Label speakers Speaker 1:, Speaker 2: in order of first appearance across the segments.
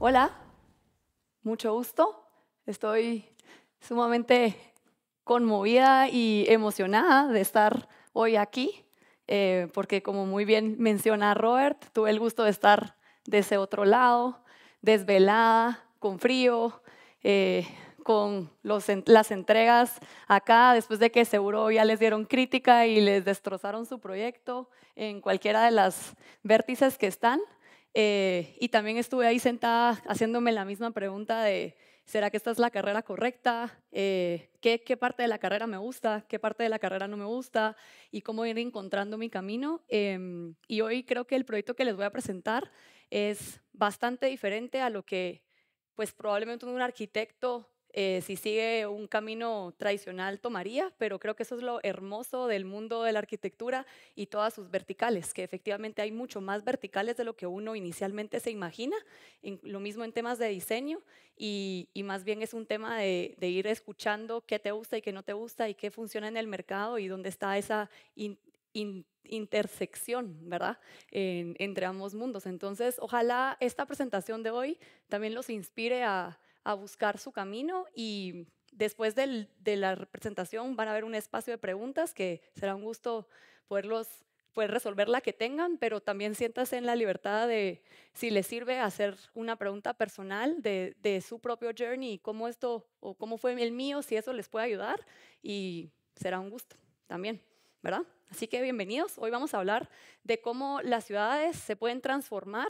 Speaker 1: Hola, mucho gusto. Estoy sumamente conmovida y emocionada de estar hoy aquí, eh, porque como muy bien menciona Robert, tuve el gusto de estar de ese otro lado, desvelada, con frío, eh, con las entregas acá, después de que seguro ya les dieron crítica y les destrozaron su proyecto en cualquiera de las vértices que están. Eh, y también estuve ahí sentada haciéndome la misma pregunta de, ¿será que esta es la carrera correcta? Eh, ¿qué, parte de la carrera me gusta? ¿Qué parte de la carrera no me gusta? Y cómo ir encontrando mi camino. Em, y hoy creo que el proyecto que les voy a presentar es bastante diferente a lo que pues probablemente un arquitecto eh, si sigue un camino tradicional tomaría, pero creo que eso es lo hermoso del mundo de la arquitectura y todas sus verticales, que efectivamente hay mucho más verticales de lo que uno inicialmente se imagina, en, lo mismo en temas de diseño y, más bien es un tema de, ir escuchando qué te gusta y qué no te gusta y qué funciona en el mercado y dónde está esa... intersección, ¿verdad? entre ambos mundos. Entonces, ojalá esta presentación de hoy también los inspire a, a buscar su camino y después de la presentación van a haber un espacio de preguntas que será un gusto poderlos poder resolver la que tengan, pero también siéntase en la libertad de, si les sirve, hacer una pregunta personal de, de su propio journey, cómo esto o cómo fue el mío, si eso les puede ayudar y será un gusto también, ¿verdad? Así que bienvenidos. Hoy vamos a hablar de cómo las ciudades se pueden transformar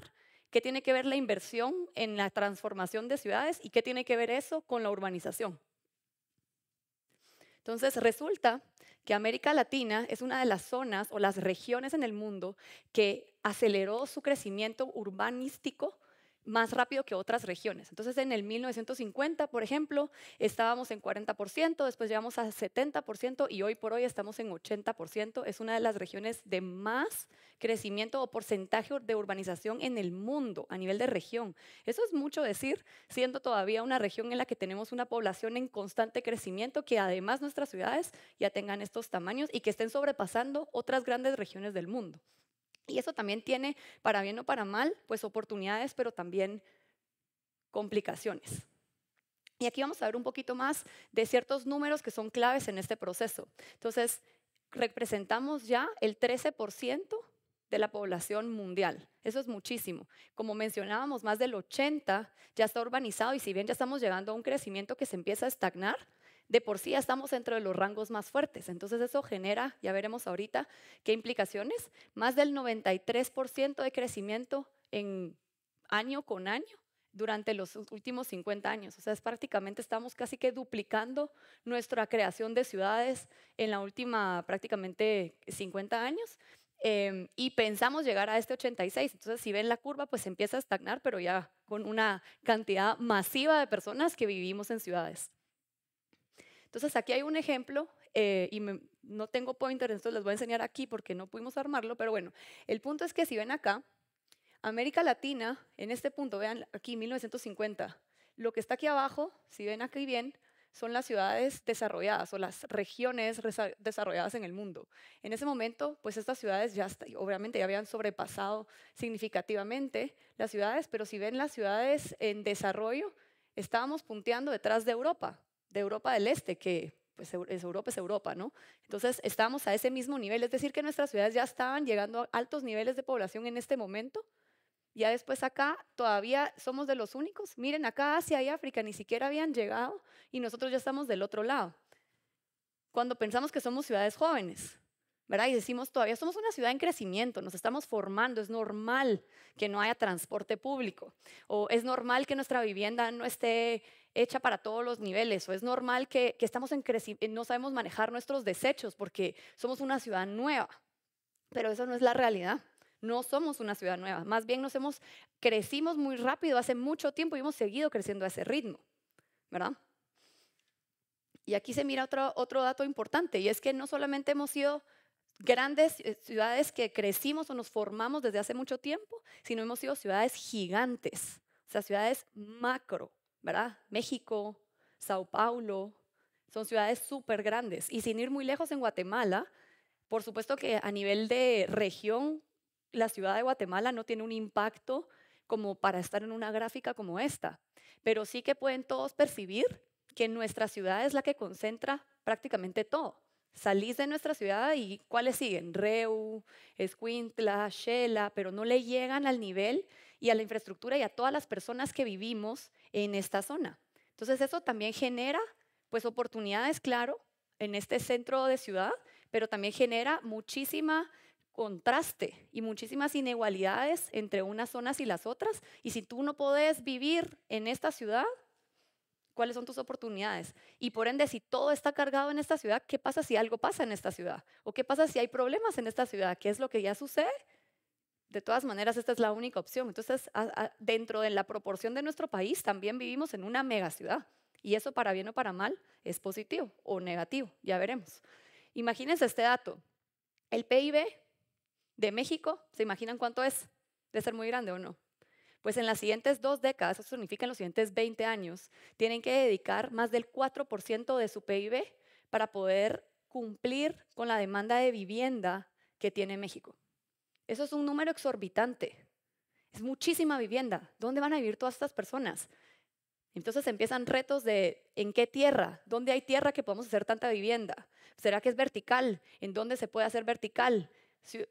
Speaker 1: qué tiene que ver la inversión en la transformación de ciudades y qué tiene que ver eso con la urbanización. Entonces resulta que América Latina es una de las zonas o las regiones en el mundo que aceleró su crecimiento urbanístico más rápido que otras regiones. Entonces, en el 1950, por ejemplo, estábamos en 40%, después llegamos a 70% y hoy por hoy estamos en 80%. Es una de las regiones de más crecimiento o porcentaje de urbanización en el mundo a nivel de región. Eso es mucho decir, siendo todavía una región en la que tenemos una población en constante crecimiento, que además nuestras ciudades ya tengan estos tamaños y que estén sobrepasando otras grandes regiones del mundo. Y eso también tiene, para bien o para mal, pues oportunidades, pero también complicaciones. Y aquí vamos a ver un poquito más de ciertos números que son claves en este proceso. Entonces, representamos ya el 13% de la población mundial. Eso es muchísimo. Como mencionábamos, más del 80 ya está urbanizado y si bien ya estamos llegando a un crecimiento que se empieza a estagnar, de por sí ya estamos dentro de los rangos más fuertes. Entonces eso genera, ya veremos ahorita qué implicaciones, más del 93% de crecimiento en año con año durante los últimos 50 años. O sea, es prácticamente estamos casi que duplicando nuestra creación de ciudades en la última prácticamente 50 años. Em, y pensamos llegar a este 86. Entonces, si ven la curva, pues empieza a estagnar, pero ya con una cantidad masiva de personas que vivimos en ciudades. Entonces aquí hay un ejemplo eh, y no tengo pointer, entonces les voy a enseñar aquí porque no pudimos armarlo, pero bueno, el punto es que si ven acá, América Latina, en este punto, vean aquí 1950, lo que está aquí abajo, si ven aquí bien, son las ciudades desarrolladas o las regiones desarrolladas en el mundo. En ese momento, pues estas ciudades ya, obviamente, ya habían sobrepasado significativamente las ciudades, pero si ven las ciudades en desarrollo, estábamos punteando detrás de Europa de Europa del Este, que pues, es Europa es Europa, ¿no? Entonces estamos a ese mismo nivel, es decir, que nuestras ciudades ya estaban llegando a altos niveles de población en este momento. Ya después acá todavía somos de los únicos. Miren, acá Asia y África ni siquiera habían llegado y nosotros ya estamos del otro lado. Cuando pensamos que somos ciudades jóvenes, ¿verdad? Y decimos, todavía somos una ciudad en crecimiento, nos estamos formando, es normal que no haya transporte público, o es normal que nuestra vivienda no esté hecha para todos los niveles o es normal que, estamos en eh, no sabemos manejar nuestros desechos porque somos una ciudad nueva. Pero eso no es la realidad. No somos una ciudad nueva. Más bien nos hemos, crecimos muy rápido hace mucho tiempo y hemos seguido creciendo a ese ritmo, ¿verdad? Y aquí se mira otro, otro dato importante y es que no solamente hemos sido grandes eh, ciudades que crecimos o nos formamos desde hace mucho tiempo, sino hemos sido ciudades gigantes, o sea, ciudades macro, ¿verdad? México, Sao Paulo, son ciudades súper grandes. Y sin ir muy lejos en Guatemala, por supuesto que a nivel de región, la ciudad de Guatemala no tiene un impacto como para estar en una gráfica como esta, pero sí que pueden todos percibir que nuestra ciudad es la que concentra prácticamente todo. Salís de nuestra ciudad y ¿cuáles siguen? Reu, Escuintla, Shela, pero no le llegan al nivel y a la infraestructura y a todas las personas que vivimos en esta zona. Entonces eso también genera pues oportunidades, claro, en este centro de ciudad, pero también genera muchísima contraste y muchísimas inigualidades entre unas zonas y las otras. Y si tú no puedes vivir en esta ciudad, ¿cuáles son tus oportunidades? Y por ende, si todo está cargado en esta ciudad, ¿qué pasa si algo pasa en esta ciudad? ¿O qué pasa si hay problemas en esta ciudad? ¿Qué es lo que ya sucede? de todas maneras, esta es la única opción. Entonces, dentro de la proporción de nuestro país, también vivimos en una megaciudad. Y eso, para bien o para mal, es positivo o negativo, ya veremos. Imagínense este dato. El PIB de México, ¿se imaginan cuánto es? De ser muy grande o no. Pues en las siguientes dos décadas, eso significa en los siguientes 20 años, tienen que dedicar más del 4% de su PIB para poder cumplir con la demanda de vivienda que tiene México. Eso es un número exorbitante. Es muchísima vivienda. ¿Dónde van a vivir todas estas personas? Entonces empiezan retos de en qué tierra, dónde hay tierra que podamos hacer tanta vivienda. ¿Será que es vertical? ¿En dónde se puede hacer vertical? Eh,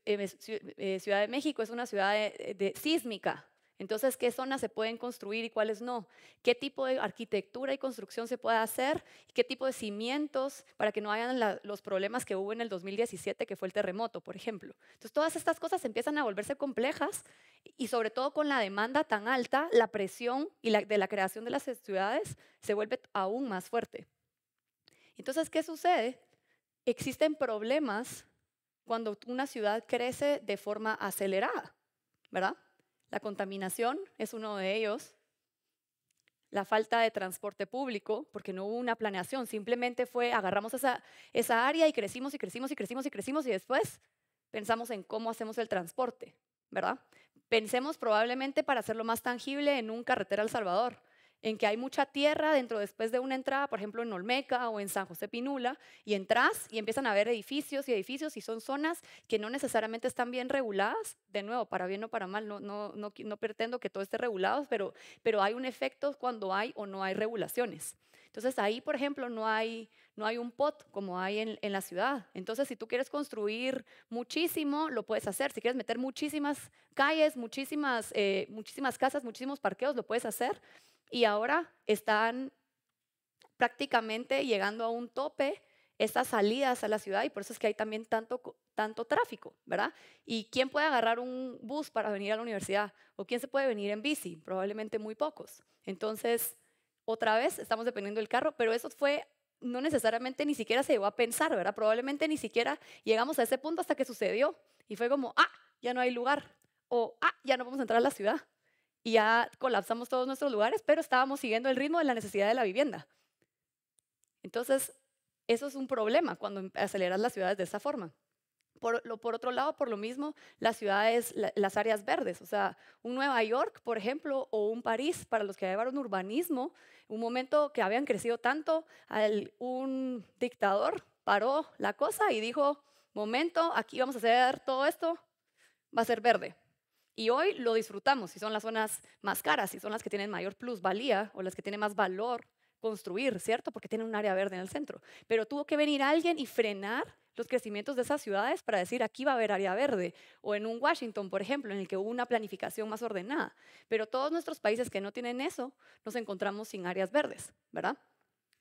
Speaker 1: eh, ciudad de México es una ciudad eh, de, sísmica. Entonces, ¿qué zonas se pueden construir y cuáles no? ¿Qué tipo de arquitectura y construcción se puede hacer? ¿Qué tipo de cimientos para que no hayan los problemas que hubo en el 2017, que fue el terremoto, por ejemplo? Entonces, todas estas cosas empiezan a volverse complejas y sobre todo con la demanda tan alta, la presión y de la creación de las ciudades se vuelve aún más fuerte. Entonces, ¿qué sucede? Existen problemas cuando una ciudad crece de forma acelerada, ¿verdad? La contaminación es uno de ellos. La falta de transporte público, porque no hubo una planeación, simplemente fue agarramos esa, esa área y crecimos y crecimos y crecimos y crecimos y después pensamos en cómo hacemos el transporte, ¿verdad? Pensemos probablemente para hacerlo más tangible en un carretera al Salvador en que hay mucha tierra dentro después de una entrada, por ejemplo en Olmeca o en San José Pinula, y entras y empiezan a ver edificios y edificios y son zonas que no necesariamente están bien reguladas, de nuevo, para bien o para mal, no, no, pretendo que todo esté regulado, pero, pero hay un efecto cuando hay o no hay regulaciones. Entonces ahí, por ejemplo, no hay, no hay un pot como hay en, la ciudad. Entonces si tú quieres construir muchísimo, lo puedes hacer. Si quieres meter muchísimas calles, muchísimas, eh, muchísimas casas, muchísimos parqueos, lo puedes hacer y ahora están prácticamente llegando a un tope estas salidas a la ciudad y por eso es que hay también tanto, tanto tráfico, ¿verdad? ¿Y quién puede agarrar un bus para venir a la universidad? ¿O quién se puede venir en bici? Probablemente muy pocos. Entonces, otra vez estamos dependiendo del carro, pero eso fue no necesariamente ni siquiera se llegó a pensar, ¿verdad? Probablemente ni siquiera llegamos a ese punto hasta que sucedió y fue como, ah, ya no hay lugar o ah, ya no vamos a entrar a la ciudad y ya colapsamos todos nuestros lugares, pero estábamos siguiendo el ritmo de la necesidad de la vivienda. Entonces, eso es un problema cuando em, aceleras las ciudades de esa forma. Por, lo, por otro lado, por lo mismo, las ciudades, las áreas verdes, o sea, un Nueva York, por ejemplo, o un París, para los que llevaron urbanismo, un momento que habían crecido tanto, un dictador paró la cosa y dijo, momento, aquí vamos a hacer todo esto, va a ser verde. Y hoy lo disfrutamos, si son las zonas más caras, si son las que tienen mayor plusvalía o las que tienen más valor construir, ¿cierto? Porque tiene un área verde en el centro. Pero tuvo que venir alguien y frenar los crecimientos de esas ciudades para decir aquí va a haber área verde, o en un Washington, por ejemplo, en el que hubo una planificación más ordenada. Pero todos nuestros países que no tienen eso, nos encontramos sin áreas verdes, ¿verdad?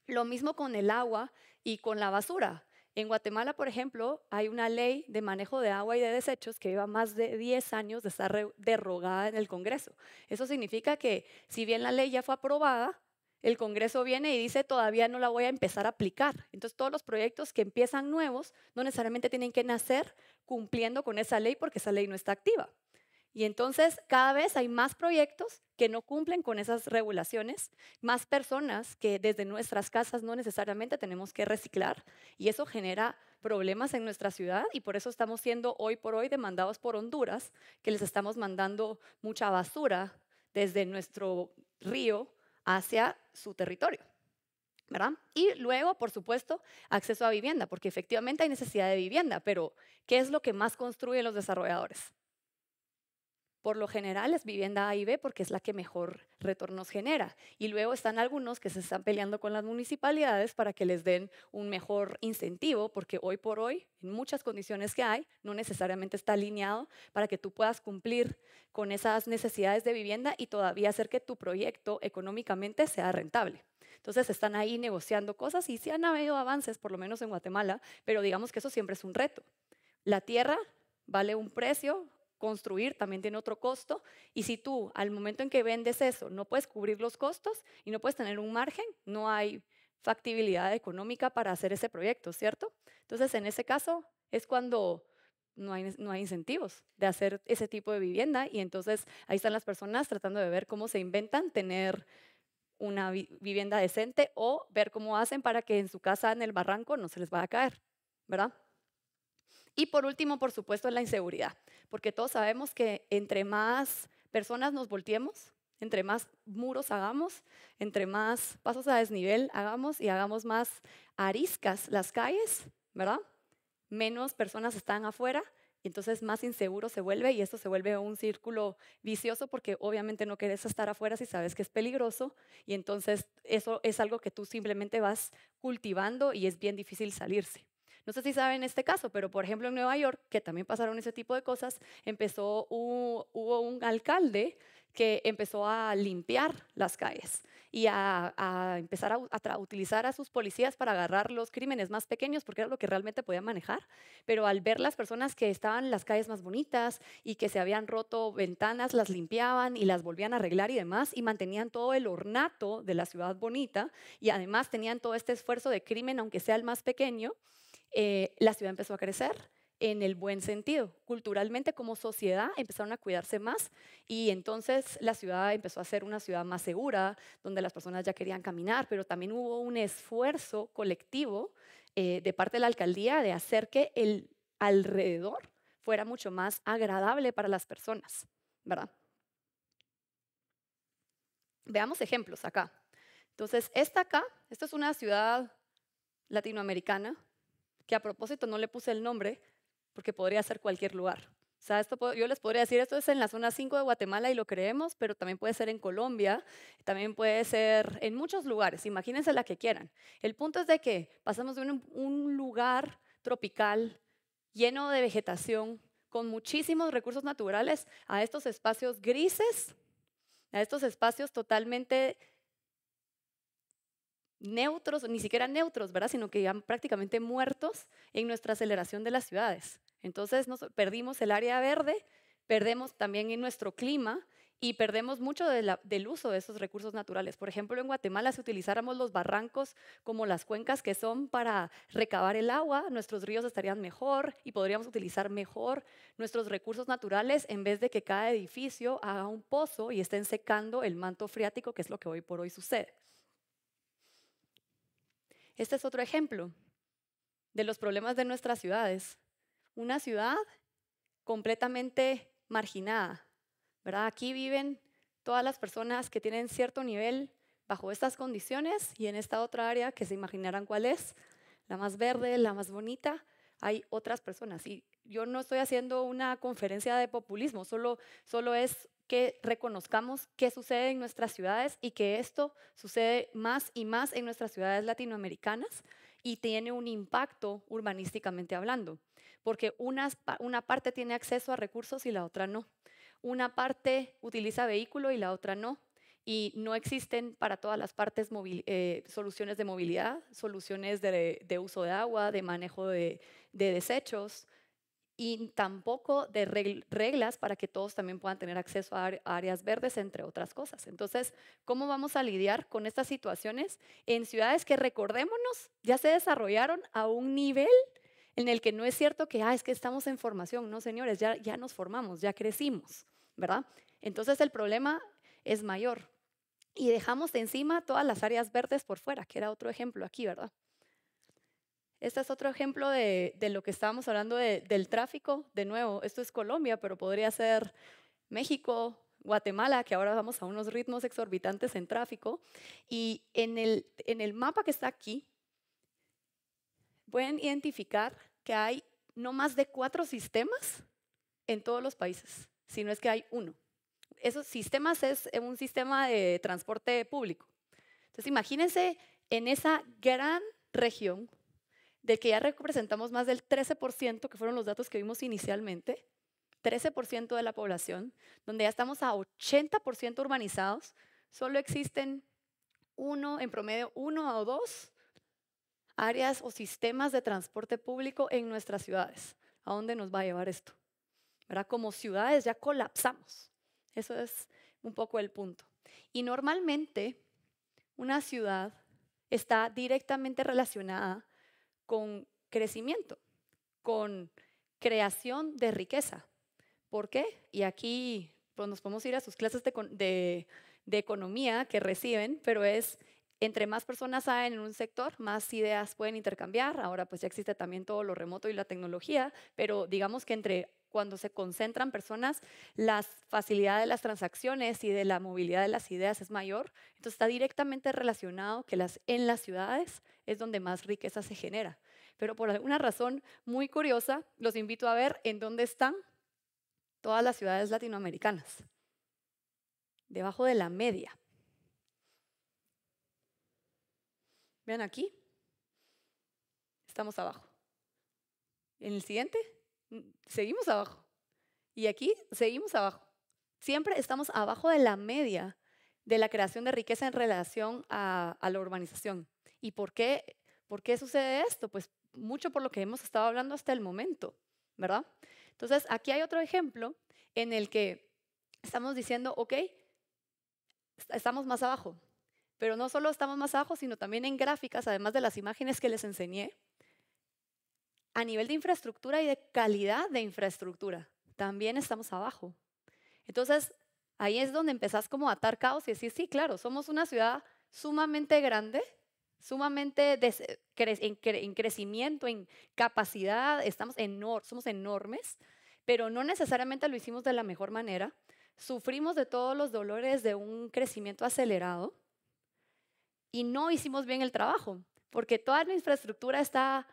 Speaker 1: Lo mismo con el agua y con la basura. En Guatemala, por ejemplo, hay una ley de manejo de agua y de desechos que lleva más de 10 años de estar derogada en el Congreso. Eso significa que si bien la ley ya fue aprobada, el Congreso viene y dice todavía no la voy a empezar a aplicar. Entonces todos los proyectos que empiezan nuevos no necesariamente tienen que nacer cumpliendo con esa ley porque esa ley no está activa. Y entonces cada vez hay más proyectos que no cumplen con esas regulaciones, más personas que desde nuestras casas no necesariamente tenemos que reciclar y eso genera problemas en nuestra ciudad y por eso estamos siendo hoy por hoy demandados por Honduras, que les estamos mandando mucha basura desde nuestro río hacia su territorio. Y luego, por supuesto, acceso a vivienda, porque efectivamente hay necesidad de vivienda, pero ¿qué es lo que más construyen los desarrolladores? Por lo general es vivienda A y B porque es la que mejor retornos genera. Y luego están algunos que se están peleando con las municipalidades para que les den un mejor incentivo, porque hoy por hoy, en muchas condiciones que hay, no necesariamente está alineado para que tú puedas cumplir con esas necesidades de vivienda y todavía hacer que tu proyecto económicamente sea rentable. Entonces están ahí negociando cosas y sí han habido avances, por lo menos en Guatemala, pero digamos que eso siempre es un reto. La tierra vale un precio, construir también tiene otro costo y si tú al momento en que vendes eso no puedes cubrir los costos y no puedes tener un margen, no hay factibilidad económica para hacer ese proyecto, ¿cierto? Entonces, en ese caso es cuando no hay, no hay incentivos de hacer ese tipo de vivienda y entonces ahí están las personas tratando de ver cómo se inventan tener una vivienda decente o ver cómo hacen para que en su casa en el barranco no se les vaya a caer, ¿verdad? Y por último, por supuesto, es la inseguridad, porque todos sabemos que entre más personas nos volteemos, entre más muros hagamos, entre más pasos a desnivel hagamos y hagamos más ariscas las calles, ¿verdad? Menos personas están afuera, y entonces más inseguro se vuelve y esto se vuelve un círculo vicioso porque obviamente no querés estar afuera si sabes que es peligroso y entonces eso es algo que tú simplemente vas cultivando y es bien difícil salirse. No sé si saben este caso, pero por ejemplo en Nueva York, que también pasaron ese tipo de cosas, empezó hubo un alcalde que empezó a limpiar las calles y a, empezar a, a utilizar a sus policías para agarrar los crímenes más pequeños, porque era lo que realmente podían manejar. Pero al ver las personas que estaban en las calles más bonitas y que se habían roto ventanas, las limpiaban y las volvían a arreglar y demás, y mantenían todo el ornato de la ciudad bonita, y además tenían todo este esfuerzo de crimen, aunque sea el más pequeño, eh, la ciudad empezó a crecer en el buen sentido. Culturalmente, como sociedad, empezaron a cuidarse más y entonces la ciudad empezó a ser una ciudad más segura, donde las personas ya querían caminar, pero también hubo un esfuerzo colectivo eh, de parte de la alcaldía de hacer que el alrededor fuera mucho más agradable para las personas, ¿verdad? Veamos ejemplos acá. Entonces, esta acá, esta es una ciudad latinoamericana, que a propósito no le puse el nombre porque podría ser cualquier lugar. O sea, yo les podría decir, esto es en la zona 5 de Guatemala y lo creemos, pero también puede ser en Colombia, también puede ser en muchos lugares, imagínense la que quieran. El punto es de que pasamos de un lugar tropical lleno de vegetación, con muchísimos recursos naturales, a estos espacios grises, a estos espacios totalmente neutros, ni siquiera neutros, ¿verdad? Sino que iban prácticamente muertos en nuestra aceleración de las ciudades. Entonces nos perdimos el área verde, perdemos también en nuestro clima y perdemos mucho del uso de esos recursos naturales. Por ejemplo, en Guatemala, si utilizáramos los barrancos como las cuencas que son para recabar el agua, nuestros ríos estarían mejor y podríamos utilizar mejor nuestros recursos naturales en vez de que cada edificio haga un pozo y estén secando el manto freático, que es lo que hoy por hoy sucede. Este es otro ejemplo de los problemas de nuestras ciudades. Una ciudad completamente marginada, ¿verdad? Aquí viven todas las personas que tienen cierto nivel bajo estas condiciones y en esta otra área que se imaginarán cuál es, la más verde, la más bonita, hay otras personas. Y yo no estoy haciendo una conferencia de populismo, solo, solo es que reconozcamos qué sucede en nuestras ciudades y que esto sucede más y más en nuestras ciudades latinoamericanas y tiene un impacto urbanísticamente hablando, porque una, parte tiene acceso a recursos y la otra no. Una parte utiliza vehículo y la otra no. Y no existen para todas las partes eh, soluciones de movilidad, soluciones de, uso de agua, de manejo de desechos, y tampoco de reglas para que todos también puedan tener acceso a áreas verdes, entre otras cosas. Entonces, ¿cómo vamos a lidiar con estas situaciones en ciudades que, recordémonos, ya se desarrollaron a un nivel en el que no es cierto que, ah, es que estamos en formación, no señores, ya, ya nos formamos, ya crecimos, ¿verdad? Entonces el problema es mayor. Y dejamos encima todas las áreas verdes por fuera, que era otro ejemplo aquí, ¿verdad? Este es otro ejemplo de, lo que estábamos hablando del tráfico. De nuevo, esto es Colombia, pero podría ser México, Guatemala, que ahora vamos a unos ritmos exorbitantes en tráfico. Y en el, en el mapa que está aquí, pueden identificar que hay no más de cuatro sistemas en todos los países, sino es que hay uno. Esos sistemas es eh, un sistema de transporte público. Entonces imagínense en esa gran región de que ya representamos más del 13%, que fueron los datos que vimos inicialmente, 13% de la población, donde ya estamos a 80% urbanizados, solo existen uno, en promedio uno o dos áreas o sistemas de transporte público en nuestras ciudades. ¿A dónde nos va a llevar esto? ¿Verdad? Como ciudades ya colapsamos. Eso es un poco el punto. Y normalmente una ciudad está directamente relacionada con crecimiento, con creación de riqueza. ¿Por qué? Y aquí pues nos podemos ir a sus clases de, de, de economía que reciben, pero es entre más personas hay en un sector, más ideas pueden intercambiar. Ahora pues ya existe también todo lo remoto y la tecnología, pero digamos que entre cuando se concentran personas, la facilidad de las transacciones y de la movilidad de las ideas es mayor. Entonces está directamente relacionado que las, en las ciudades es donde más riqueza se genera. Pero por alguna razón muy curiosa, los invito a ver en dónde están todas las ciudades latinoamericanas. Debajo de la media. Vean aquí, estamos abajo. En el siguiente, Mm, seguimos abajo. Y aquí seguimos abajo. Siempre estamos abajo de la media de la creación de riqueza en relación a, la urbanización. ¿Y por qué, por qué sucede esto? Pues mucho por lo que hemos estado hablando hasta el momento, ¿verdad? Entonces, aquí hay otro ejemplo en el que estamos diciendo, ok, estamos más abajo, pero no solo estamos más abajo, sino también en gráficas, además de las imágenes que les enseñé, a nivel de infraestructura y de calidad de infraestructura. También estamos abajo. Entonces, ahí es donde empezás como a atar caos y decir, sí, claro, somos una ciudad sumamente grande, sumamente en, crecimiento, en capacidad, estamos somos enormes, pero no necesariamente lo hicimos de la mejor manera. Sufrimos de todos los dolores de un crecimiento acelerado y no hicimos bien el trabajo, porque toda la infraestructura está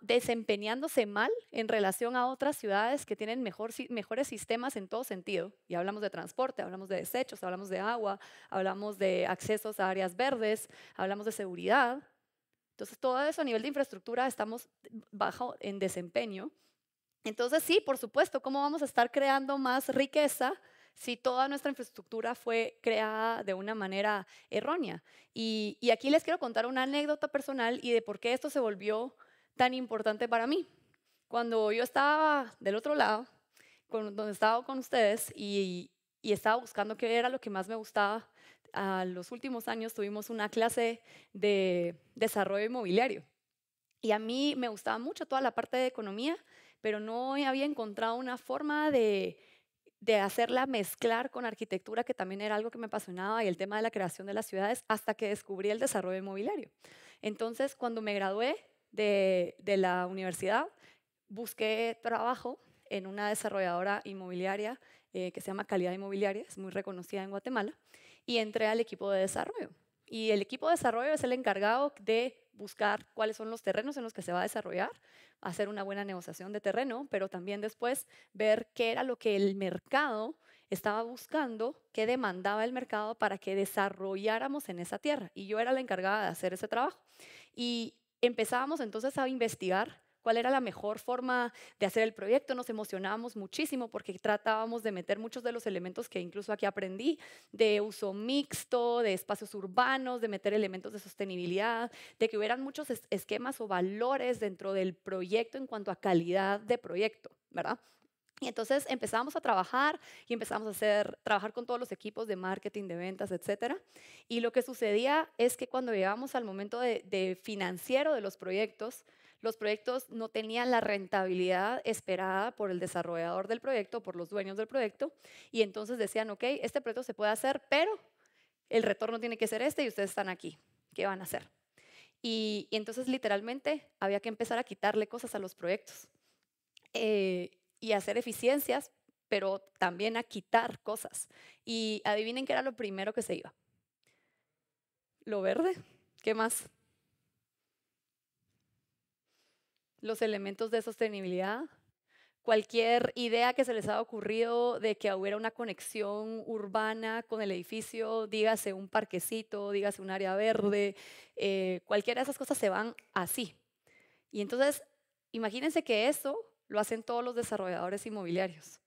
Speaker 1: desempeñándose mal en relación a otras ciudades que tienen mejor, mejores sistemas en todo sentido. Y hablamos de transporte, hablamos de desechos, hablamos de agua, hablamos de accesos a áreas verdes, hablamos de seguridad. Entonces, todo eso a nivel de infraestructura estamos bajo en desempeño. Entonces, sí, por supuesto, ¿cómo vamos a estar creando más riqueza si toda nuestra infraestructura fue creada de una manera errónea? Y, y aquí les quiero contar una anécdota personal y de por qué esto se volvió tan importante para mí. Cuando yo estaba del otro lado, con, donde estaba con ustedes y, estaba buscando qué era lo que más me gustaba, a los últimos años tuvimos una clase de desarrollo inmobiliario. Y a mí me gustaba mucho toda la parte de economía, pero no había encontrado una forma de, de hacerla mezclar con arquitectura, que también era algo que me apasionaba, y el tema de la creación de las ciudades, hasta que descubrí el desarrollo inmobiliario. Entonces, cuando me gradué, de, la universidad, busqué trabajo en una desarrolladora inmobiliaria eh, que se llama Calidad Inmobiliaria, es muy reconocida en Guatemala, y entré al equipo de desarrollo. Y el equipo de desarrollo es el encargado de buscar cuáles son los terrenos en los que se va a desarrollar, hacer una buena negociación de terreno, pero también después ver qué era lo que el mercado estaba buscando, qué demandaba el mercado para que desarrolláramos en esa tierra. Y yo era la encargada de hacer ese trabajo. Y Empezábamos entonces a investigar cuál era la mejor forma de hacer el proyecto. Nos emocionábamos muchísimo porque tratábamos de meter muchos de los elementos que incluso aquí aprendí, de uso mixto, de espacios urbanos, de meter elementos de sostenibilidad, de que hubieran muchos esquemas o valores dentro del proyecto en cuanto a calidad de proyecto, ¿verdad? Y entonces empezamos a trabajar y empezamos a hacer, trabajar con todos los equipos de marketing, de ventas, etcétera. Y lo que sucedía es que cuando llegamos al momento de, financiero de los proyectos, los proyectos no tenían la rentabilidad esperada por el desarrollador del proyecto, por los dueños del proyecto. Y entonces decían, ok, este proyecto se puede hacer, pero el retorno tiene que ser este y ustedes están aquí. ¿Qué van a hacer? y, entonces literalmente había que empezar a quitarle cosas a los proyectos. Eh, y hacer eficiencias, pero también a quitar cosas. Y adivinen qué era lo primero que se iba. Lo verde. ¿Qué más? Los elementos de sostenibilidad, cualquier idea que se les haya ocurrido de que hubiera una conexión urbana con el edificio, dígase un parquecito, dígase un área verde, eh, cualquiera de esas cosas se van así. Y entonces, imagínense que eso lo hacen todos los desarrolladores inmobiliarios.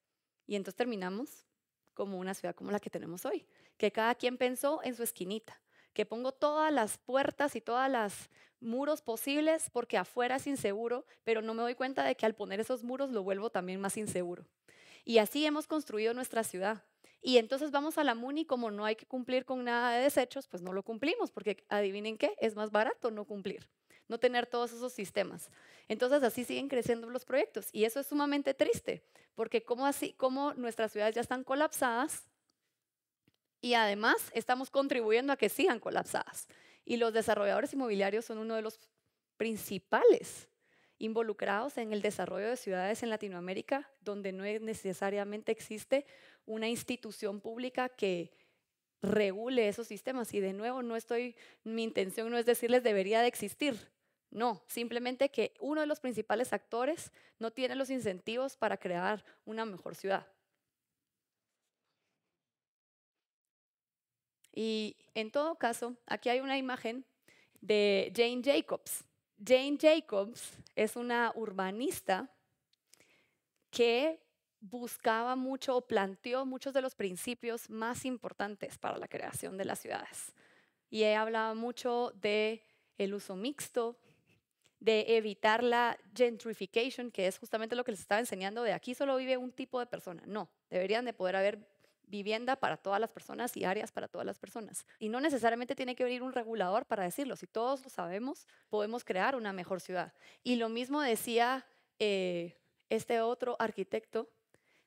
Speaker 1: Y entonces terminamos como una ciudad como la que tenemos hoy, que cada quien pensó en su esquinita, que pongo todas las puertas y todas los muros posibles porque afuera es inseguro, pero no me doy cuenta de que al poner esos muros lo vuelvo también más inseguro. Y así hemos construido nuestra ciudad. Y entonces vamos a la MUNI, como no hay que cumplir con nada de desechos, pues no lo cumplimos, porque adivinen qué, es más barato no cumplir no tener todos esos sistemas. Entonces así siguen creciendo los proyectos y eso es sumamente triste, porque como así, como nuestras ciudades ya están colapsadas y además estamos contribuyendo a que sigan colapsadas. Y los desarrolladores inmobiliarios son uno de los principales involucrados en el desarrollo de ciudades en Latinoamérica, donde no necesariamente existe una institución pública que regule esos sistemas. Y de nuevo, no estoy, mi intención no es decirles debería de existir, no, simplemente que uno de los principales actores no tiene los incentivos para crear una mejor ciudad. Y en todo caso, aquí hay una imagen de Jane Jacobs. Jane Jacobs es una urbanista que buscaba mucho o planteó muchos de los principios más importantes para la creación de las ciudades. Y ella hablaba mucho de el uso mixto, de evitar la gentrification, que es justamente lo que les estaba enseñando de aquí solo vive un tipo de persona. No, deberían de poder haber vivienda para todas las personas y áreas para todas las personas. Y no necesariamente tiene que venir un regulador para decirlo. Si todos lo sabemos, podemos crear una mejor ciudad. Y lo mismo decía eh, este otro arquitecto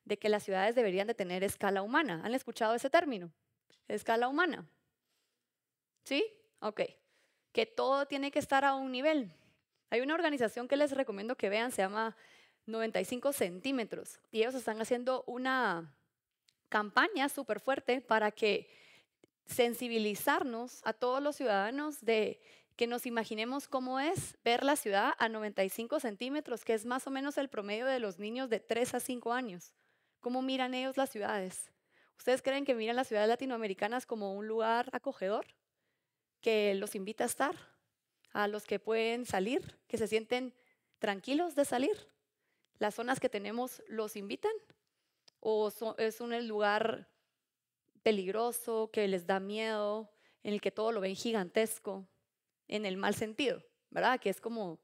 Speaker 1: de que las ciudades deberían de tener escala humana. ¿Han escuchado ese término? Escala humana. ¿Sí? Ok. Que todo tiene que estar a un nivel. Hay una organización que les recomiendo que vean, se llama 95 centímetros, y ellos están haciendo una campaña súper fuerte para que sensibilizarnos a todos los ciudadanos de que nos imaginemos cómo es ver la ciudad a 95 centímetros, que es más o menos el promedio de los niños de 3 a 5 años. ¿Cómo miran ellos las ciudades? ¿Ustedes creen que miran las ciudades latinoamericanas como un lugar acogedor que los invita a estar? a los que pueden salir, que se sienten tranquilos de salir. Las zonas que tenemos los invitan o es un lugar peligroso que les da miedo, en el que todo lo ven gigantesco, en el mal sentido, ¿verdad? Que es como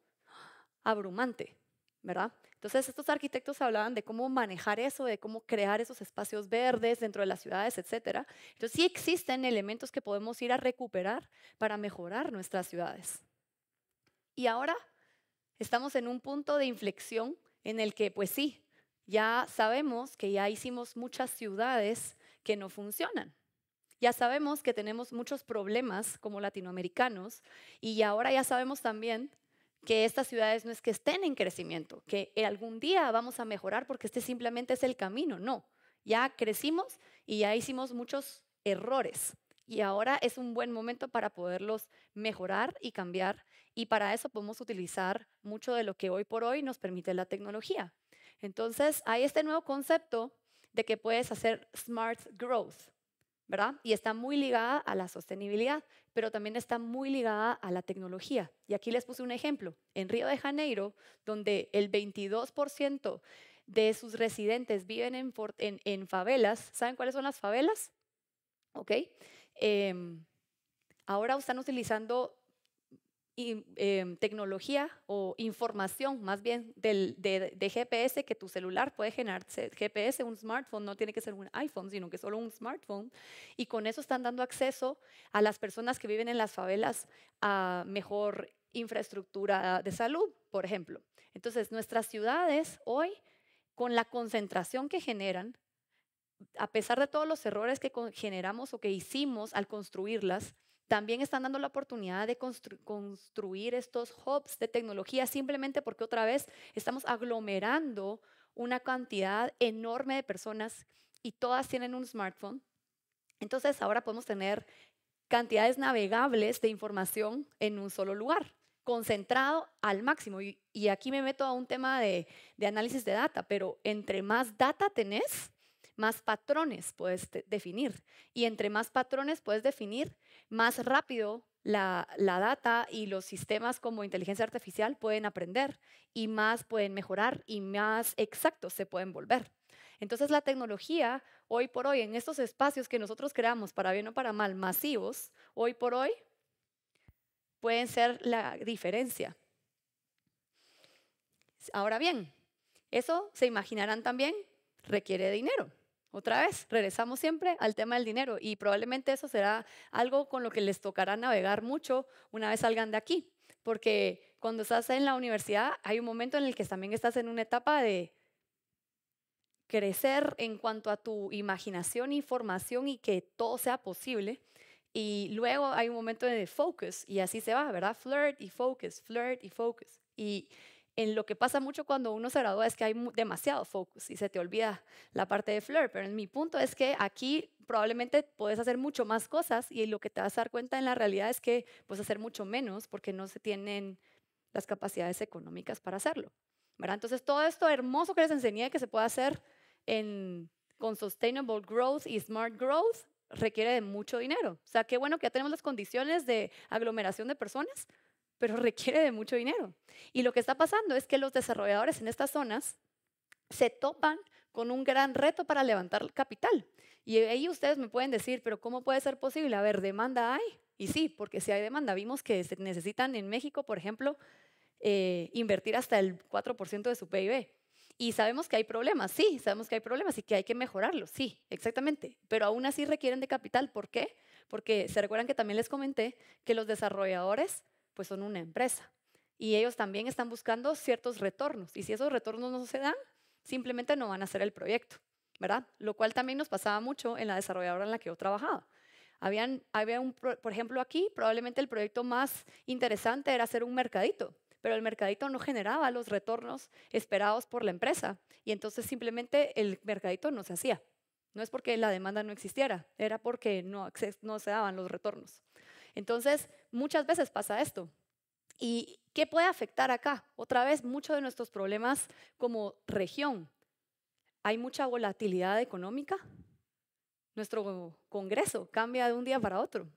Speaker 1: abrumante, ¿verdad? Entonces estos arquitectos hablaban de cómo manejar eso, de cómo crear esos espacios verdes dentro de las ciudades, etcétera. Entonces sí existen elementos que podemos ir a recuperar para mejorar nuestras ciudades. Y ahora estamos en un punto de inflexión en el que, pues sí, ya sabemos que ya hicimos muchas ciudades que no funcionan. Ya sabemos que tenemos muchos problemas como latinoamericanos y ahora ya sabemos también que estas ciudades no es que estén en crecimiento, que algún día vamos a mejorar porque este simplemente es el camino, no. Ya crecimos y ya hicimos muchos errores y ahora es un buen momento para poderlos mejorar y cambiar y para eso podemos utilizar mucho de lo que hoy por hoy nos permite la tecnología. Entonces, hay este nuevo concepto de que puedes hacer smart growth, ¿verdad? Y está muy ligada a la sostenibilidad, pero también está muy ligada a la tecnología. Y aquí les puse un ejemplo. En Río de Janeiro, donde el 22% de sus residentes viven en, en, favelas, ¿saben cuáles son las favelas? ¿Ok? Em, ahora están utilizando Em, tecnología o información más bien del, de, de, GPS que tu celular puede generar GPS, un smartphone, no tiene que ser un iPhone, sino que solo un smartphone. Y con eso están dando acceso a las personas que viven en las favelas a mejor infraestructura de salud, por ejemplo. Entonces, nuestras ciudades hoy, con la concentración que generan, a pesar de todos los errores que generamos o que hicimos al construirlas, también están dando la oportunidad de construir estos hubs de tecnología simplemente porque otra vez estamos aglomerando una cantidad enorme de personas y todas tienen un smartphone. Entonces ahora podemos tener cantidades navegables de información en un solo lugar, concentrado al máximo. Y, aquí me meto a un tema de, de, análisis de data, pero entre más data tenés, más patrones puedes definir. Y entre más patrones puedes definir, más rápido la, la, data y los sistemas como inteligencia artificial pueden aprender y más pueden mejorar y más exactos se pueden volver. Entonces la tecnología, hoy por hoy, en estos espacios que nosotros creamos para bien o para mal, masivos, hoy por hoy, pueden ser la diferencia. Ahora bien, eso se imaginarán también requiere dinero. Otra vez, regresamos siempre al tema del dinero y probablemente eso será algo con lo que les tocará navegar mucho una vez salgan de aquí, porque cuando estás en la universidad hay un momento en el que también estás en una etapa de crecer en cuanto a tu imaginación y formación y que todo sea posible. Y luego hay un momento de focus y así se va, ¿verdad? Flirt y focus, flirt y focus. Y en lo que pasa mucho cuando uno se gradúa es que hay demasiado focus y se te olvida la parte de flirt, pero mi punto es que aquí probablemente puedes hacer mucho más cosas y lo que te vas a dar cuenta en la realidad es que puedes hacer mucho menos porque no se tienen las capacidades económicas para hacerlo. ¿verdad? Entonces, todo esto hermoso que les enseñé que se puede hacer con Sustainable Growth y Smart Growth requiere de mucho dinero. O sea, qué bueno que ya tenemos las condiciones de aglomeración de personas, pero requiere de mucho dinero. Y lo que está pasando es que los desarrolladores en estas zonas se topan con un gran reto para levantar capital. Y ahí ustedes me pueden decir, pero ¿cómo puede ser posible? A ver, demanda hay. Y sí, porque si hay demanda, vimos que se necesitan en México, por ejemplo, eh, invertir hasta el 4% de su PIB. Y sabemos que hay problemas, sí, sabemos que hay problemas y que hay que mejorarlos, sí, exactamente. Pero aún así requieren de capital. ¿Por qué? Porque se recuerdan que también les comenté que los desarrolladores pues son una empresa. Y ellos también están buscando ciertos retornos. Y si esos retornos no se dan, simplemente no van a hacer el proyecto, ¿verdad? Lo cual también nos pasaba mucho en la desarrolladora en la que yo trabajaba. había un, por ejemplo, aquí probablemente el proyecto más interesante era hacer un mercadito, pero el mercadito no generaba los retornos esperados por la empresa y entonces simplemente el mercadito no se hacía. No es porque la demanda no existiera, era porque no se daban los retornos. Entonces, muchas veces pasa esto. ¿Y qué puede afectar acá? Otra vez, muchos de nuestros problemas como región. Hay mucha volatilidad económica. Nuestro Congreso cambia de un día para otro,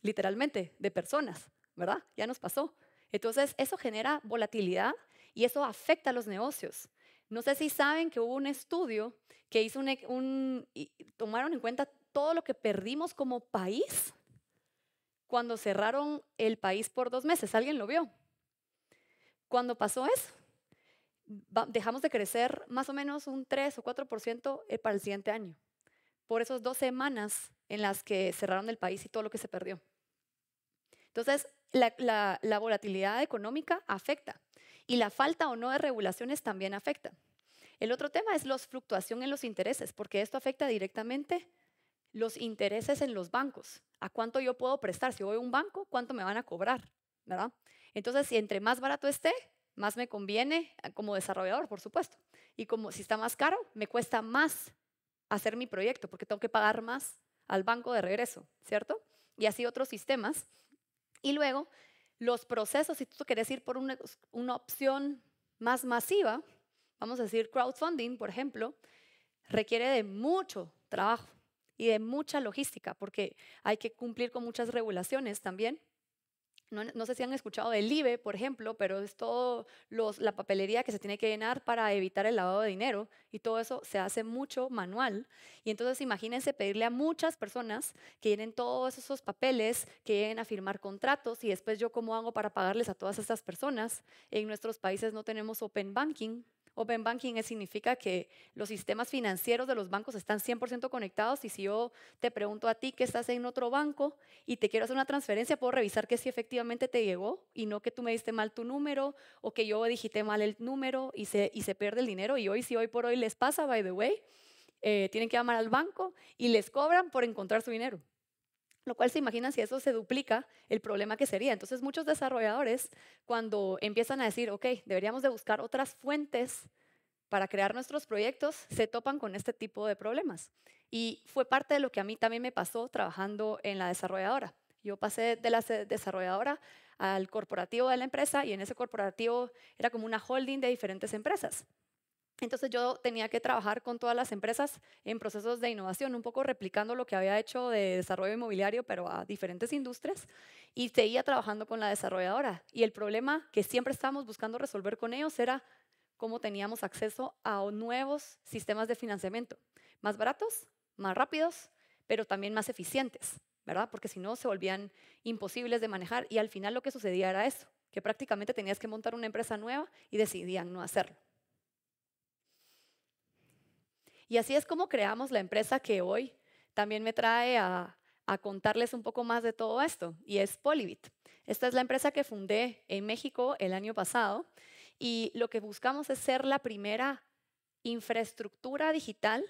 Speaker 1: literalmente, de personas, ¿verdad? Ya nos pasó. Entonces, eso genera volatilidad y eso afecta a los negocios. No sé si saben que hubo un estudio que hizo un, e, tomaron en cuenta todo lo que perdimos como país cuando cerraron el país por dos meses. ¿Alguien lo vio? Cuando pasó eso, dejamos de crecer más o menos un 3 o 4% eh, para el siguiente año, por esas dos semanas en las que cerraron el país y todo lo que se perdió. Entonces, la, la volatilidad económica afecta y la falta o no de regulaciones también afecta. El otro tema es la fluctuación en los intereses, porque esto afecta directamente los intereses en los bancos. ¿A cuánto yo puedo prestar? Si voy a un banco, ¿cuánto me van a cobrar? ¿Verdad? Entonces, si entre más barato esté, más me conviene ah, como desarrollador, por supuesto. Y como si está más caro, me cuesta más hacer mi proyecto porque tengo que pagar más al banco de regreso, ¿cierto? Y así otros sistemas. Y luego, los procesos, si tú quieres ir por una opción más masiva, vamos a decir crowdfunding, por ejemplo, requiere de mucho trabajo y de mucha logística, porque hay que cumplir con muchas regulaciones también. No, no, sé si han escuchado del IBE, por ejemplo, pero es todo los, la papelería que se tiene que llenar para evitar el lavado de dinero y todo eso se hace mucho manual. Y entonces imagínense pedirle a muchas personas que llenen todos esos papeles, que lleguen a firmar contratos y después yo cómo hago para pagarles a todas estas personas. En nuestros países no tenemos open banking, Open Banking significa que los sistemas financieros de los bancos están 100% conectados y si yo te pregunto a ti que estás en otro banco y te quiero hacer una transferencia, puedo revisar que si efectivamente te llegó y no que tú me diste mal tu número o que yo digité mal el número y se, y se pierde el dinero. Y hoy, si hoy por hoy les pasa, by the way, eh, tienen que llamar al banco y les cobran por encontrar su dinero. Lo cual se imagina si eso se duplica, el problema que sería. Entonces muchos desarrolladores cuando empiezan a decir, ok, deberíamos de buscar otras fuentes para crear nuestros proyectos, se topan con este tipo de problemas. Y fue parte de lo que a mí también me pasó trabajando en la desarrolladora. Yo pasé de la desarrolladora al corporativo de la empresa y en ese corporativo era como una holding de diferentes empresas. Entonces yo tenía que trabajar con todas las empresas en procesos de innovación, un poco replicando lo que había hecho de desarrollo inmobiliario, pero a diferentes industrias, y seguía trabajando con la desarrolladora. Y el problema que siempre estábamos buscando resolver con ellos era cómo teníamos acceso a nuevos sistemas de financiamiento, más baratos, más rápidos, pero también más eficientes, ¿verdad? Porque si no, se volvían imposibles de manejar y al final lo que sucedía era eso, que prácticamente tenías que montar una empresa nueva y decidían no hacerlo. Y así es como creamos la empresa que hoy también me trae a, contarles un poco más de todo esto, y es Polybit. Esta es la empresa que fundé en México el año pasado, y lo que buscamos es ser la primera infraestructura digital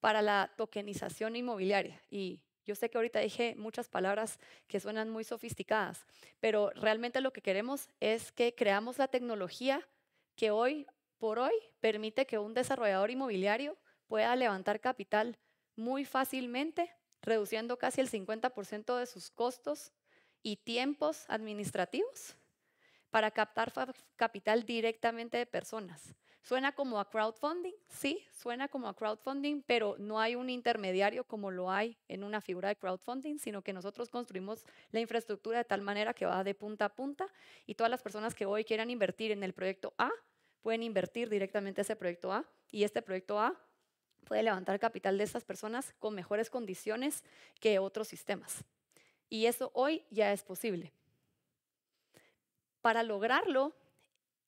Speaker 1: para la tokenización inmobiliaria. Y yo sé que ahorita dije muchas palabras que suenan muy sofisticadas, pero realmente lo que queremos es que creamos la tecnología que hoy por hoy permite que un desarrollador inmobiliario pueda levantar capital muy fácilmente, reduciendo casi el 50% de sus costos y tiempos administrativos para captar capital directamente de personas. Suena como a crowdfunding, sí, suena como a crowdfunding, pero no hay un intermediario como lo hay en una figura de crowdfunding, sino que nosotros construimos la infraestructura de tal manera que va de punta a punta y todas las personas que hoy quieran invertir en el proyecto A pueden invertir directamente ese proyecto A y este proyecto A puede levantar capital de estas personas con mejores condiciones que otros sistemas. Y eso hoy ya es posible. Para lograrlo,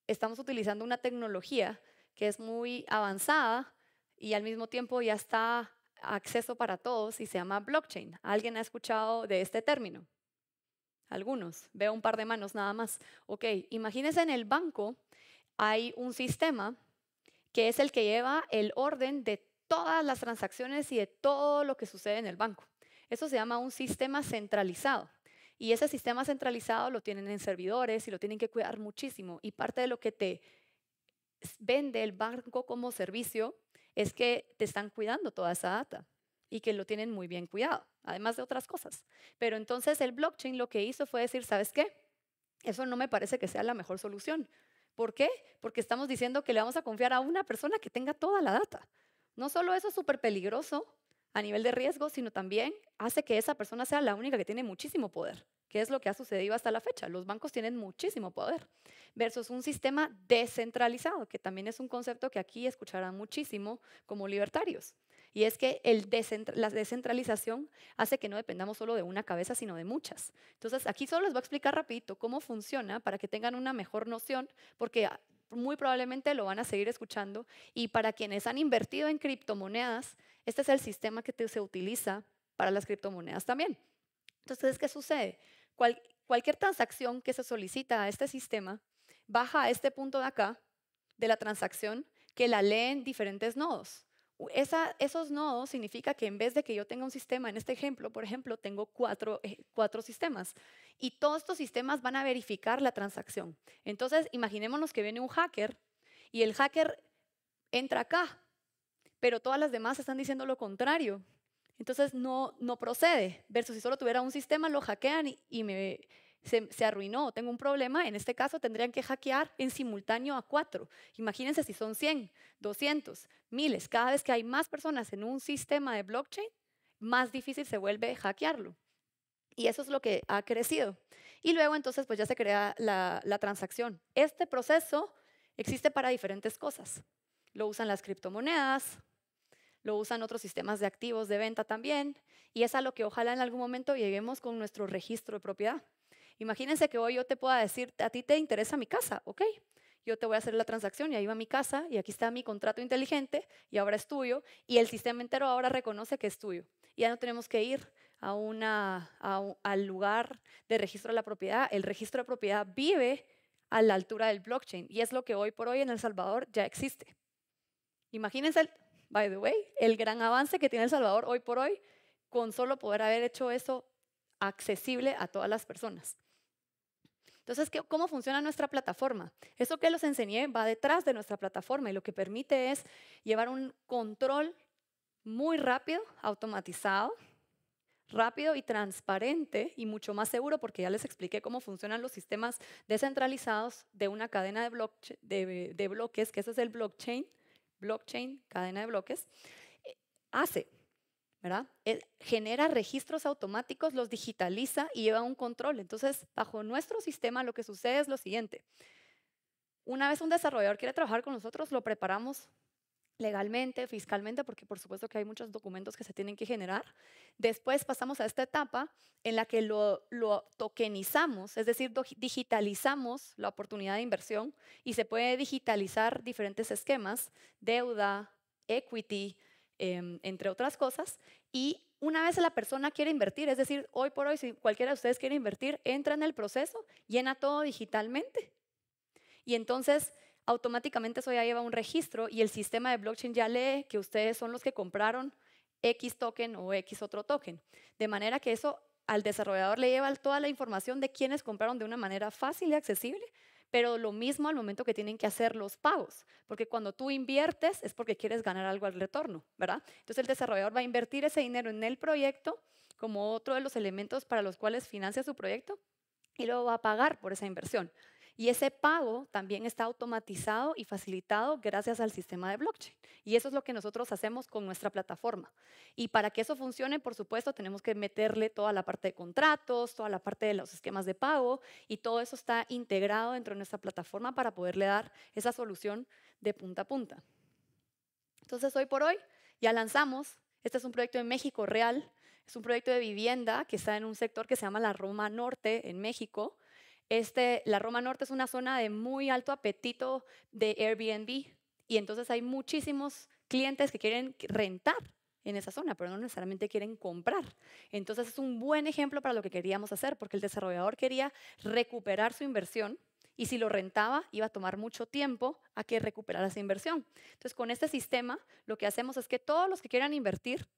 Speaker 1: estamos utilizando una tecnología que es muy avanzada y al mismo tiempo ya está acceso para todos y se llama blockchain. ¿Alguien ha escuchado de este término? Algunos. Veo un par de manos nada más. Ok, imagínense en el banco hay un sistema que es el que lleva el orden de todas las transacciones y de todo lo que sucede en el banco. Eso se llama un sistema centralizado. Y ese sistema centralizado lo tienen en servidores y lo tienen que cuidar muchísimo. Y parte de lo que te vende el banco como servicio es que te están cuidando toda esa data y que lo tienen muy bien cuidado, además de otras cosas. Pero entonces el blockchain lo que hizo fue decir, ¿sabes qué? Eso no me parece que sea la mejor solución. ¿Por qué? Porque estamos diciendo que le vamos a confiar a una persona que tenga toda la data. No solo eso es súper peligroso a nivel de riesgo, sino también hace que esa persona sea la única que tiene muchísimo poder, que es lo que ha sucedido hasta la fecha. Los bancos tienen muchísimo poder versus un sistema descentralizado, que también es un concepto que aquí escucharán muchísimo como libertarios. Y es que la descentralización hace que no dependamos solo de una cabeza, sino de muchas. Entonces, aquí solo les voy a explicar rapidito cómo funciona para que tengan una mejor noción, porque muy probablemente lo van a seguir escuchando. Y para quienes han invertido en criptomonedas, este es el sistema que se utiliza para las criptomonedas también. Entonces, ¿qué sucede? cualquier transacción que se solicita a este sistema baja a este punto de acá de la transacción que la leen diferentes nodos. esos nodos significa que en vez de que yo tenga un sistema, en este ejemplo, por ejemplo, tengo cuatro, eh, cuatro sistemas y todos estos sistemas van a verificar la transacción. Entonces, imaginémonos que viene un hacker y el hacker entra acá, pero todas las demás están diciendo lo contrario. Entonces no, no procede, Verso si solo tuviera un sistema, lo hackean y, se, se, arruinó, tengo un problema. En este caso tendrían que hackear en simultáneo a cuatro. Imagínense si son 100, 200, miles. Cada vez que hay más personas en un sistema de blockchain, más difícil se vuelve hackearlo. Y eso es lo que ha crecido. Y luego entonces pues ya se crea la, transacción. Este proceso existe para diferentes cosas. Lo usan las criptomonedas, lo usan otros sistemas de activos de venta también, y es a lo que ojalá en algún momento lleguemos con nuestro registro de propiedad. Imagínense que hoy yo te pueda decir, a ti te interesa mi casa, ¿ok? Yo te voy a hacer la transacción y ahí va mi casa y aquí está mi contrato inteligente y ahora es tuyo y el sistema entero ahora reconoce que es tuyo. ya no tenemos que ir al lugar de registro de la propiedad, el registro de propiedad vive a la altura del blockchain y es lo que hoy por hoy en El Salvador ya existe. Imagínense, by the way, el gran avance que tiene El Salvador hoy por hoy con solo poder haber hecho eso accesible a todas las personas. Entonces, ¿cómo funciona nuestra plataforma? Eso que los enseñé va detrás de nuestra plataforma y lo que permite es llevar un control muy rápido, automatizado, rápido y transparente y mucho más seguro, porque ya les expliqué cómo funcionan los sistemas descentralizados de una cadena de, bloques, que ese es el blockchain, blockchain, cadena de bloques, eh, hace ¿verdad? genera registros automáticos, los digitaliza y lleva un control. Entonces, bajo nuestro sistema lo que sucede es lo siguiente. Una vez un desarrollador quiere trabajar con nosotros, lo preparamos legalmente, fiscalmente, porque por supuesto que hay muchos documentos que se tienen que generar. Después pasamos a esta etapa en la que lo, tokenizamos, es decir, digitalizamos la oportunidad de inversión y se puede digitalizar diferentes esquemas, deuda, equity, em, entre otras cosas. Y una vez la persona quiere invertir, es decir, hoy por hoy, si cualquiera de ustedes quiere invertir, entra en el proceso, llena todo digitalmente. Y entonces automáticamente eso ya lleva un registro y el sistema de blockchain ya lee que ustedes son los que compraron X token o X otro token. De manera que eso al desarrollador le lleva toda la información de quienes compraron de una manera fácil y accesible, pero lo mismo al momento que tienen que hacer los pagos, porque cuando tú inviertes es porque quieres ganar algo al retorno, ¿verdad? Entonces el desarrollador va a invertir ese dinero en el proyecto como otro de los elementos para los cuales financia su proyecto y luego va a pagar por esa inversión. Y ese pago también está automatizado y facilitado gracias al sistema de blockchain. Y eso es lo que nosotros hacemos con nuestra plataforma. Y para que eso funcione, por supuesto, tenemos que meterle toda la parte de contratos, toda la parte de los esquemas de pago y todo eso está integrado dentro de nuestra plataforma para poderle dar esa solución de punta a punta. Entonces, hoy por hoy ya lanzamos. Este es un proyecto en México real. Es un proyecto de vivienda que está en un sector que se llama la Roma Norte, en México. Este, la Roma Norte es una zona de muy alto apetito de Airbnb y entonces hay muchísimos clientes que quieren rentar en esa zona, pero no necesariamente quieren comprar. Entonces es un buen ejemplo para lo que queríamos hacer, porque el desarrollador quería recuperar su inversión y si lo rentaba iba a tomar mucho tiempo a que recuperara esa inversión. Entonces con este sistema lo que hacemos es que todos los que quieran invertir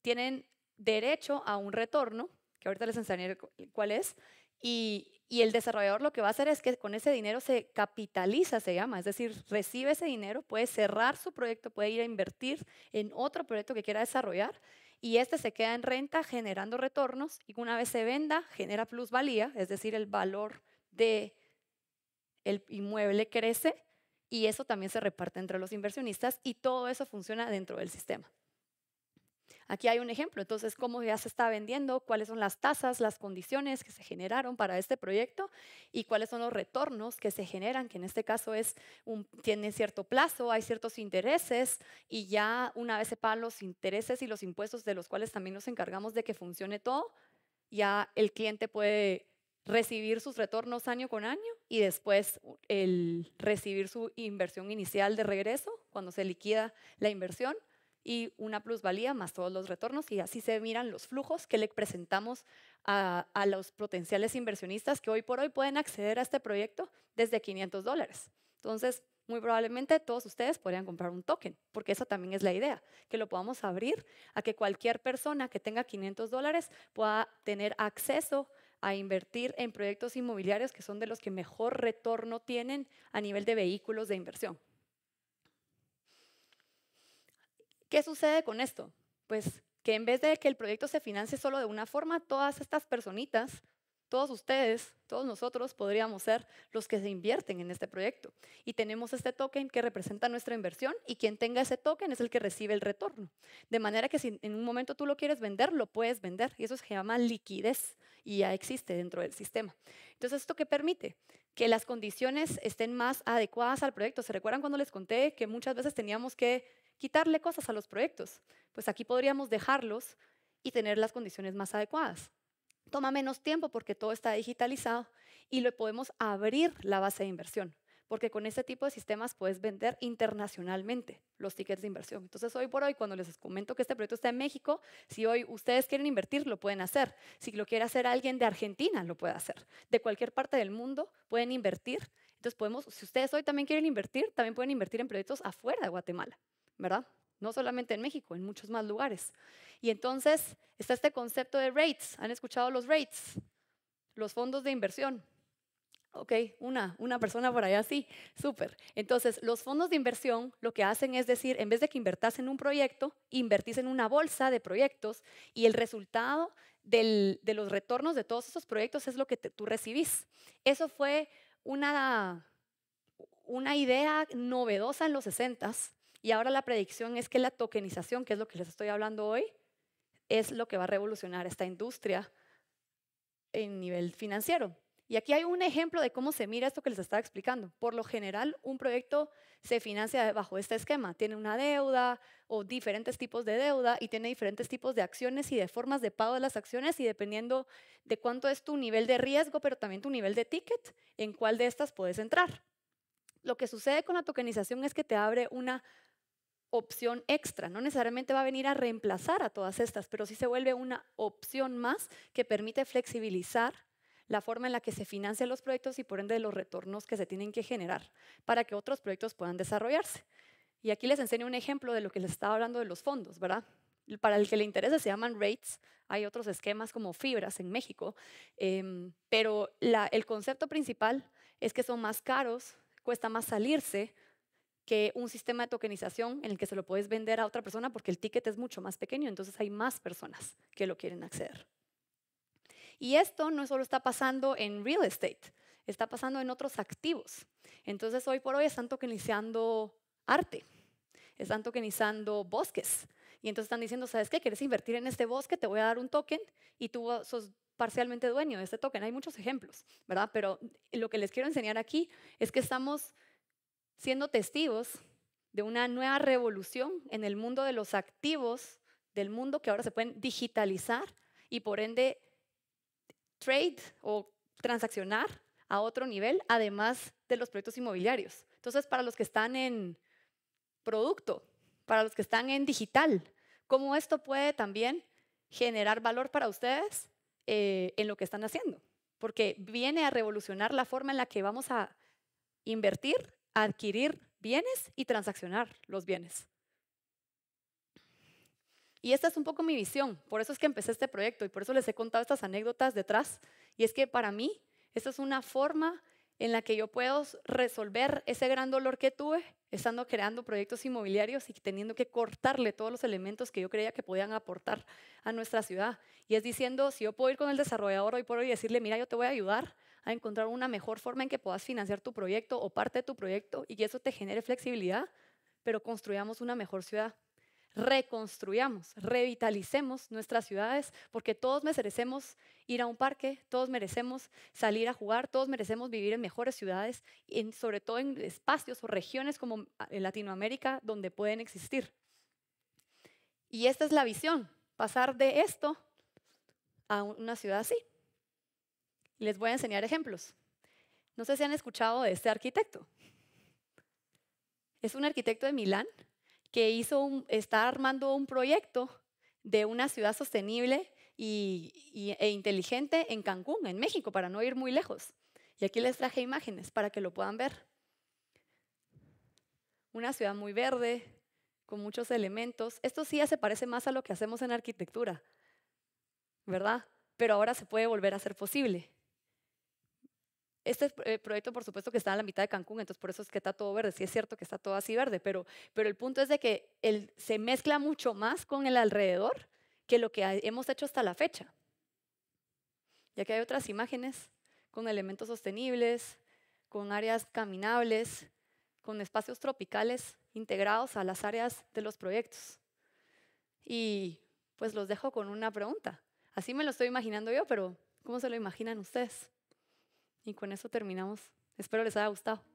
Speaker 1: tienen derecho a un retorno, que ahorita les enseñaré cuál es, y, el desarrollador lo que va a hacer es que con ese dinero se capitaliza, se llama, es decir, recibe ese dinero, puede cerrar su proyecto, puede ir a invertir en otro proyecto que quiera desarrollar y este se queda en renta generando retornos y una vez se venda genera plusvalía, es decir, el valor de el inmueble crece y eso también se reparte entre los inversionistas y todo eso funciona dentro del sistema. Aquí hay un ejemplo, entonces, cómo ya se está vendiendo, cuáles son las tasas, las condiciones que se generaron para este proyecto y cuáles son los retornos que se generan, que en este caso es tiene cierto plazo, hay ciertos intereses y ya una vez se pagan los intereses y los impuestos de los cuales también nos encargamos de que funcione todo, ya el cliente puede recibir sus retornos año con año y después el recibir su inversión inicial de regreso cuando se liquida la inversión y una plusvalía más todos los retornos y así se miran los flujos que le presentamos a, los potenciales inversionistas que hoy por hoy pueden acceder a este proyecto desde 500 dólares. Entonces, muy probablemente todos ustedes podrían comprar un token, porque esa también es la idea, que lo podamos abrir a que cualquier persona que tenga 500 dólares pueda tener acceso a invertir en proyectos inmobiliarios que son de los que mejor retorno tienen a nivel de vehículos de inversión. ¿Qué sucede con esto? Pues que en vez de que el proyecto se financie solo de una forma, todas estas personitas, todos ustedes, todos nosotros podríamos ser los que se invierten en este proyecto. Y tenemos este token que representa nuestra inversión y quien tenga ese token es el que recibe el retorno. De manera que si en un momento tú lo quieres vender, lo puedes vender. Y eso se llama liquidez y ya existe dentro del sistema. Entonces, ¿esto qué permite? Que las condiciones estén más adecuadas al proyecto. ¿Se recuerdan cuando les conté que muchas veces teníamos que quitarle cosas a los proyectos. Pues aquí podríamos dejarlos y tener las condiciones más adecuadas. Toma menos tiempo porque todo está digitalizado y le podemos abrir la base de inversión, porque con este tipo de sistemas puedes vender internacionalmente los tickets de inversión. Entonces, hoy por hoy, cuando les comento que este proyecto está en México, si hoy ustedes quieren invertir, lo pueden hacer. Si lo quiere hacer alguien de Argentina, lo puede hacer. De cualquier parte del mundo pueden invertir. Entonces, podemos, si ustedes hoy también quieren invertir, también pueden invertir en proyectos afuera de Guatemala. ¿verdad? No solamente en México, en muchos más lugares. Y entonces está este concepto de rates. ¿Han escuchado los rates? Los fondos de inversión. Ok, una, persona por allá sí, súper. Entonces, los fondos de inversión lo que hacen es decir, en vez de que invertas en un proyecto, invertís en una bolsa de proyectos y el resultado de los retornos de todos esos proyectos es lo que tú recibís. Eso fue una, una idea novedosa en los 60 y ahora la predicción es que la tokenización, que es lo que les estoy hablando hoy, es lo que va a revolucionar esta industria en nivel financiero. Y aquí hay un ejemplo de cómo se mira esto que les estaba explicando. Por lo general, un proyecto se financia bajo este esquema. Tiene una deuda o diferentes tipos de deuda y tiene diferentes tipos de acciones y de formas de pago de las acciones y dependiendo de cuánto es tu nivel de riesgo, pero también tu nivel de ticket, en cuál de estas puedes entrar. Lo que sucede con la tokenización es que te abre una opción extra. No necesariamente va a venir a reemplazar a todas estas, pero sí se vuelve una opción más que permite flexibilizar la forma en la que se financian los proyectos y por ende los retornos que se tienen que generar para que otros proyectos puedan desarrollarse. Y aquí les enseño un ejemplo de lo que les estaba hablando de los fondos, ¿verdad? Para el que le interese se llaman rates, hay otros esquemas como fibras en México, em, pero el concepto principal es que son más caros, cuesta más salirse, que un sistema de tokenización en el que se lo puedes vender a otra persona porque el ticket es mucho más pequeño, entonces hay más personas que lo quieren acceder. Y esto no solo está pasando en real estate, está pasando en otros activos. Entonces hoy por hoy están tokenizando arte, están tokenizando bosques. Y entonces están diciendo, ¿sabes qué? ¿Quieres invertir en este bosque? Te voy a dar un token y tú sos parcialmente dueño de este token. Hay muchos ejemplos, ¿verdad? Pero lo que les quiero enseñar aquí es que estamos siendo testigos de una nueva revolución en el mundo de los activos del mundo que ahora se pueden digitalizar y por ende trade o transaccionar a otro nivel, además de los proyectos inmobiliarios. Entonces, para los que están en producto, para los que están en digital, ¿cómo esto puede también generar valor para ustedes eh, en lo que están haciendo? Porque viene a revolucionar la forma en la que vamos a invertir adquirir bienes y transaccionar los bienes. Y esta es un poco mi visión, por eso es que empecé este proyecto y por eso les he contado estas anécdotas detrás. Y es que para mí, esta es una forma en la que yo puedo resolver ese gran dolor que tuve estando creando proyectos inmobiliarios y teniendo que cortarle todos los elementos que yo creía que podían aportar a nuestra ciudad. Y es diciendo, si yo puedo ir con el desarrollador hoy por hoy y decirle, mira, yo te voy a ayudar a encontrar una mejor forma en que puedas financiar tu proyecto o parte de tu proyecto y que eso te genere flexibilidad, pero construyamos una mejor ciudad. Reconstruyamos, revitalicemos nuestras ciudades, porque todos merecemos ir a un parque, todos merecemos salir a jugar, todos merecemos vivir en mejores ciudades, en, sobre todo en espacios o regiones como ah, Latinoamérica donde pueden existir. Y esta es la visión, pasar de esto a una ciudad así. Les voy a enseñar ejemplos. No sé si han escuchado de este arquitecto. Es un arquitecto de Milán que hizo está armando un proyecto de una ciudad sostenible y, e inteligente en Cancún, en México, para no ir muy lejos. Y aquí les traje imágenes para que lo puedan ver. Una ciudad muy verde, con muchos elementos. Esto sí ya se parece más a lo que hacemos en arquitectura, ¿verdad? Pero ahora se puede volver a ser posible. Este eh, proyecto, por supuesto, que está en la mitad de Cancún, entonces por eso es que está todo verde. Sí es cierto que está todo así verde, pero, pero el punto es de que se mezcla mucho más con el alrededor que lo que hemos hecho hasta la fecha. Ya que hay otras imágenes con elementos sostenibles, con áreas caminables, con espacios tropicales integrados a las áreas de los proyectos. Y pues los dejo con una pregunta. Así me lo estoy imaginando yo, pero ¿cómo se lo imaginan ustedes? Y con eso terminamos. Espero les haya gustado.